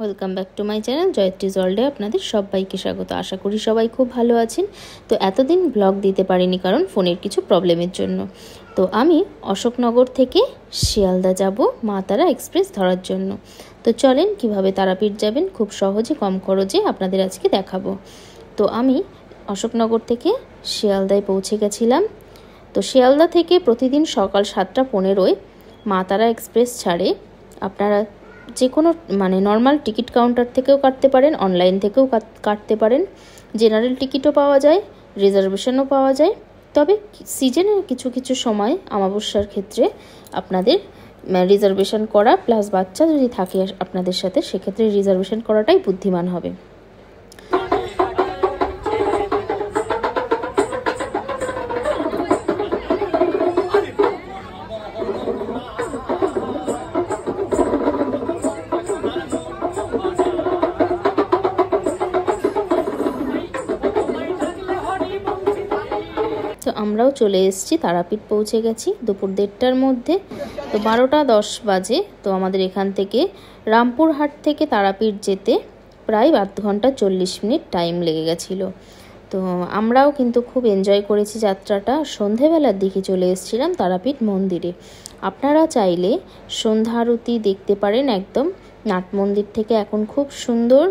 welcome back to my channel জয়ত্রীজ ওয়ার্ল্ডে আপনাদের সবাইকে স্বাগত আশা করি সবাই খুব ভালো আছেন তো এতদিন ব্লগ দিতে পারিনি কারণ ফোনের কিছু প্রবলেমের জন্য তো আমি অশোকনগর থেকে শিয়ালদা যাব মা তারা এক্সপ্রেস ধরার জন্য তো চলেন কিভাবে তারাপীঠ যাবেন খুব সহজে কম খরচে আপনাদের আজকে দেখাবো তো আমি অশোকনগর থেকে শিয়ালদায় পৌঁছে গেছিলাম তো শিয়ালদা থেকে প্রতিদিন সকাল সাতটা পনেরোয় মা তারা এক্সপ্রেস ছাড়ে আপনারা যে কোনো মানে নর্মাল টিকিট কাউন্টার থেকেও কাটতে পারেন অনলাইন থেকেও কাটতে পারেন জেনারেল টিকিটও পাওয়া যায় রিজার্ভেশনও পাওয়া যায় তবে সিজনের কিছু কিছু সময় আমাবস্যার ক্ষেত্রে আপনাদের রিজার্ভেশন করা প্লাস বাচ্চা যদি থাকে আপনাদের সাথে সেক্ষেত্রে রিজার্ভেশন করাটাই বুদ্ধিমান হবে আমরাও চলে এসেছি তারাপীঠ পৌঁছে গেছি দুপুর দেড়টার মধ্যে তো বারোটা দশ বাজে তো আমাদের এখান থেকে রামপুরহাট থেকে তারাপীঠ যেতে প্রায় আধ ঘন্টা চল্লিশ মিনিট টাইম লেগে গেছিলো তো আমরাও কিন্তু খুব এনজয় করেছি যাত্রাটা সন্ধেবেলার দিকে চলে এসেছিলাম তারাপীঠ মন্দিরে আপনারা চাইলে সন্ধ্যা আরতি দেখতে পারেন একদম নাট মন্দির থেকে এখন খুব সুন্দর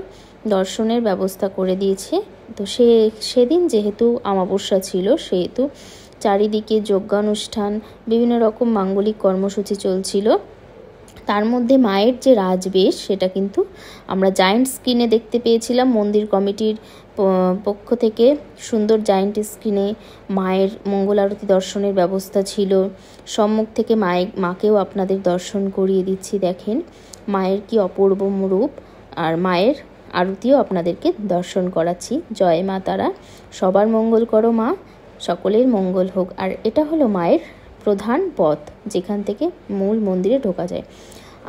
দর্শনের ব্যবস্থা করে দিয়েছে তো সে সেদিন যেহেতু আমাবস্যা ছিল সেহেতু চারিদিকে যজ্ঞানুষ্ঠান বিভিন্ন রকম মাঙ্গলিক কর্মসূচি চলছিল তার মধ্যে মায়ের যে রাজবেশ সেটা কিন্তু আমরা জায়েন্ট স্ক্রিনে দেখতে পেয়েছিলাম মন্দির কমিটির পক্ষ থেকে সুন্দর জায়েন্ট স্ক্রিনে মায়ের মঙ্গল আরতি দর্শনের ব্যবস্থা ছিল সম্মুখ থেকে মায়ের মাকেও আপনাদের দর্শন করিয়ে দিচ্ছি দেখেন মায়ের কি অপূর্ব রূপ আর মায়ের আরতিও আপনাদেরকে দর্শন করাচ্ছি জয় মা তারা সবার মঙ্গল করো মা সকলের মঙ্গল হোক আর এটা হলো মায়ের প্রধান পথ যেখান থেকে মূল মন্দিরে ঢোকা যায়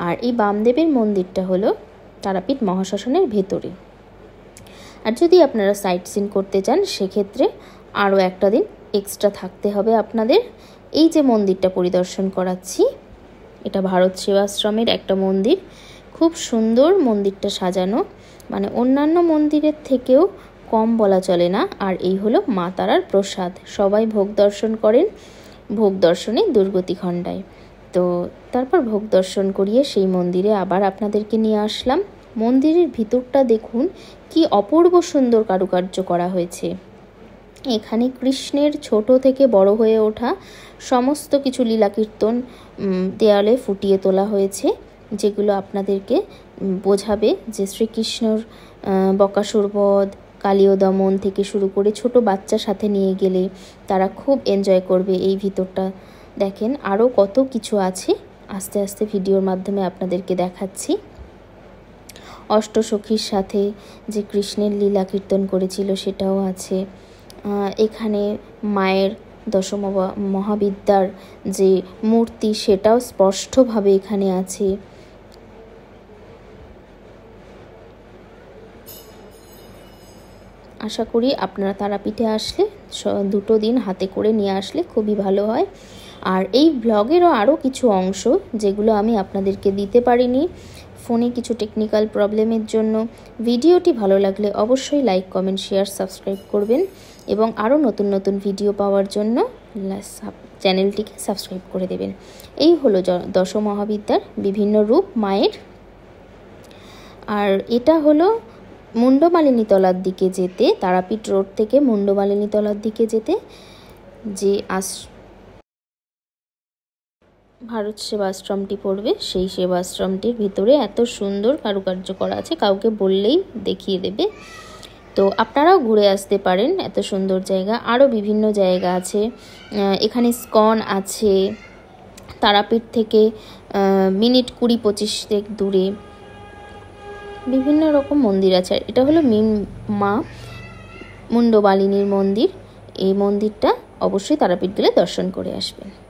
আর এই বামদেবের মন্দিরটা হলো তারাপীঠ মহাশাসনের ভেতরে আর যদি আপনারা সাইট সিন করতে চান সেক্ষেত্রে আরও একটা দিন এক্সট্রা থাকতে হবে আপনাদের এই যে মন্দিরটা পরিদর্শন করাচ্ছি এটা ভারত সেবাশ্রমের একটা মন্দির খুব সুন্দর মন্দিরটা সাজানো মানে অন্যান্য মন্দিরের থেকেও কম বলা চলে না আর এই হলো মা তারার প্রসাদ সবাই ভোগ দর্শন করেন ভোগ দর্শনে দুর্গতি খণ্ডায় তো তারপর ভোগ দর্শন করিয়ে সেই মন্দিরে আবার আপনাদেরকে নিয়ে আসলাম মন্দিরের ভিতরটা দেখুন কি অপূর্ব সুন্দর কারুকার্য করা হয়েছে এখানে কৃষ্ণের ছোট থেকে বড় হয়ে ওঠা সমস্ত কিছু লীলা কীর্তন দেয়ালে ফুটিয়ে তোলা হয়েছে যেগুলো আপনাদেরকে বোঝাবে যে শ্রীকৃষ্ণর বকাসুর বধ কালীয় দমন থেকে শুরু করে ছোট বাচ্চা সাথে নিয়ে গেলে তারা খুব এনজয় করবে এই ভিতরটা দেখেন আরও কত কিছু আছে আস্তে আস্তে ভিডিওর মাধ্যমে আপনাদেরকে দেখাচ্ছি অষ্টসখীর সাথে যে কৃষ্ণের লীলা কীর্তন করেছিল সেটাও আছে এখানে মায়ের দশম মহাবিদ্যার যে মূর্তি সেটাও স্পষ্টভাবে এখানে আছে আশা করি আপনারা তারাপীঠে আসলে দুটো দিন হাতে করে নিয়ে আসলে খুবই ভালো হয় আর এই ব্লগেরও আরও কিছু অংশ যেগুলো আমি আপনাদেরকে দিতে পারিনি ফোনে কিছু টেকনিক্যাল প্রবলেমের জন্য ভিডিওটি ভালো লাগলে অবশ্যই লাইক কমেন্ট শেয়ার সাবস্ক্রাইব করবেন এবং আরও নতুন নতুন ভিডিও পাওয়ার জন্য চ্যানেলটিকে সাবস্ক্রাইব করে দেবেন এই হলো দশমহাবিদ্যার বিভিন্ন রূপ মায়ের আর এটা হলো মুন্ডমালিনী তলার দিকে যেতে তারাপীঠ রোড থেকে মুন্ডমালিনী তলার দিকে যেতে যে আস ভারত সেবাশ্রমটি পড়বে সেই সেবাশ্রমটির ভিতরে এত সুন্দর কারুকার্য করা আছে কাউকে বললেই দেখিয়ে দেবে তো আপনারাও ঘুরে আসতে পারেন এত সুন্দর জায়গা আরও বিভিন্ন জায়গা আছে এখানে স্কন আছে তারাপীঠ থেকে মিনিট কুড়ি পঁচিশ দূরে বিভিন্ন রকম মন্দির আছে এটা হলো মিম মা মুন্ডবালিনীর মন্দির এই মন্দিরটা অবশ্যই তারাপীঠ গেলে দর্শন করে আসবেন